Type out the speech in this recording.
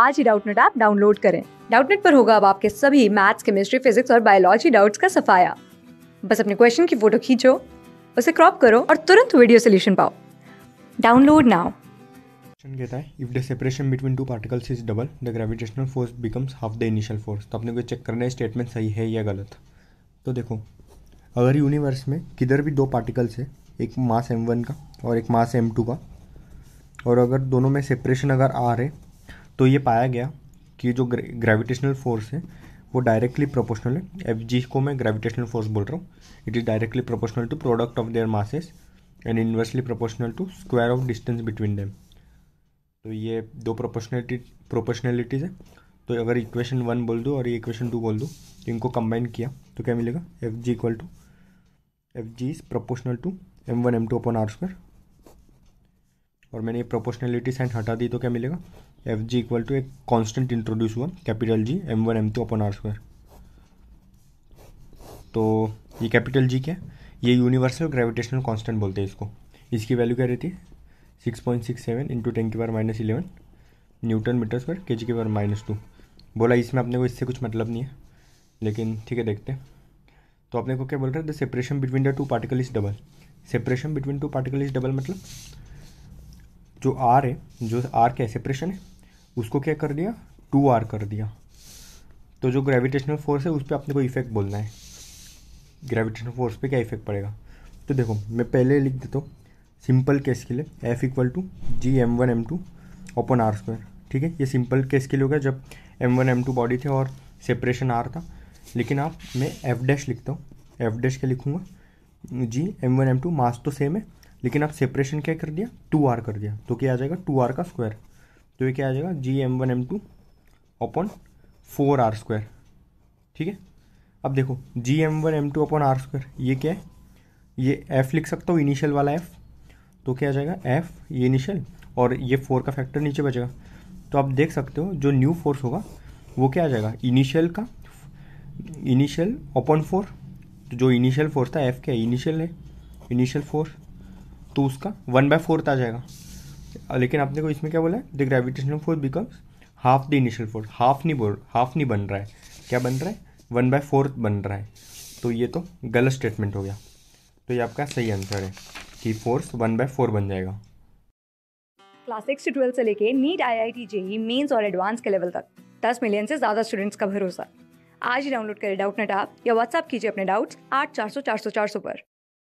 आज ही Doubtnut app download करें डाउटनेट पर होगा अब आपके सभी मैथ्स केमिस्ट्री फिजिक्स और बायोलॉजी डाउट्स का सफाया बस अपने क्वेश्चन की फोटो खींचो उसे क्रॉप करो और तुरंत वीडियो सोल्यूशन पाओ डाउनलोड नाउ क्वेश्चन कहता है if the separation between two particles is double the gravitational force becomes half the initial force तो अपने को चेक करना है स्टेटमेंट सही है या गलत तो देखो अगर यूनिवर्स में किधर भी दो पार्टिकल्स है एक मास एम वन का और एक मास एम टू का और अगर दोनों में सेपरेशन अगर आ रहे तो ये पाया गया कि जो ग्रेविटेशनल फोर्स है वो डायरेक्टली प्रोपोर्शनल है एफ जी को मैं ग्रेविटेशनल फोर्स बोल रहा हूँ it is directly proportional to product of their masses and inversely proportional to square of distance between them तो ये दो प्रोपोर्शनलिटी प्रोपोर्शनलिटीज़ है तो अगर इक्वेशन वन बोल दूँ और ये इक्वेशन टू बोल दूँ तो इनको कंबाइन किया तो क्या मिलेगा F G equal to F G is proportional to M one M two upon R square और मैंने ये प्रोपोर्शनलिटी साइन हटा दी तो क्या मिलेगा एफ जी इक्वल टू एक कॉन्स्टेंट इंट्रोड्यूस हुआ capital G M one M two upon R square तो ये कैपिटल जी क्या है ये यूनिवर्सल ग्रेविटेशनल कॉन्स्टेंट बोलते हैं इसको इसकी वैल्यू क्या रहती है six point six seven into ten की power minus eleven newton metre square K G की पावर माइनस टू बोला इसमें अपने को इससे कुछ मतलब नहीं है लेकिन ठीक है देखते हैं तो अपने को क्या बोल रहा है the separation between the two particle is double separation between two particle is double मतलब जो आर है जो आर का सेपरेशन है उसको क्या कर दिया टू आर कर दिया तो जो ग्रेविटेशनल फोर्स है उस पर आपने कोई इफेक्ट बोलना है ग्रेविटेशनल फोर्स पे क्या इफेक्ट पड़ेगा तो देखो मैं पहले लिख देता हूँ सिंपल केस के लिए F equal to G M one M two upon R square ठीक है ये सिंपल केस के लिए होगा जब M one M two body थे और सेपरेशन आर था लेकिन आप मैं एफ डैश लिखता हूँ एफ डैश के लिखूँगा G M one M two mass तो सेम है लेकिन आप सेपरेशन क्या कर दिया टू आर कर दिया तो क्या आ जाएगा टू आर का स्क्वायर तो ये क्या आ जाएगा G M one M two upon four R square ठीक है अब देखो G M one M two upon R square ये क्या है ये एफ़ लिख सकता हूँ इनिशियल वाला एफ़ तो क्या आ जाएगा एफ़ ये इनिशियल और ये फोर का फैक्टर नीचे बचेगा तो आप देख सकते हो जो न्यू फोर्स होगा वो क्या आ जाएगा इनिशियल का इनिशियल अपॉन फोर तो जो इनिशियल फोर्स था एफ़ क्या इनिशियल है इनिशियल फोर्स तो उसका वन बाय फोर्थ आ जाएगा लेकिन आपने को इसमें क्या बोला है the gravitational force becomes half the initial force half नहीं बोल हाफ नहीं बन रहा है क्या बन रहा है वन बाय फोर्थ बन रहा है तो ये तो गलत स्टेटमेंट हो गया तो ये आपका सही आंसर है कि फोर्स वन बाय फोर बन जाएगा क्लास सिक्स से ट्वेल्थ से लेके NEET I I T JEE mains और एडवांस के लेवल तक दस मिलियन से ज़्यादा स्टूडेंट्स का भरोसा आज ही डाउनलोड करें डाउट नेट आप या व्हाट्सअप कीजिए अपने डाउट्स आठ चार सौ चार सौ चार सौ पर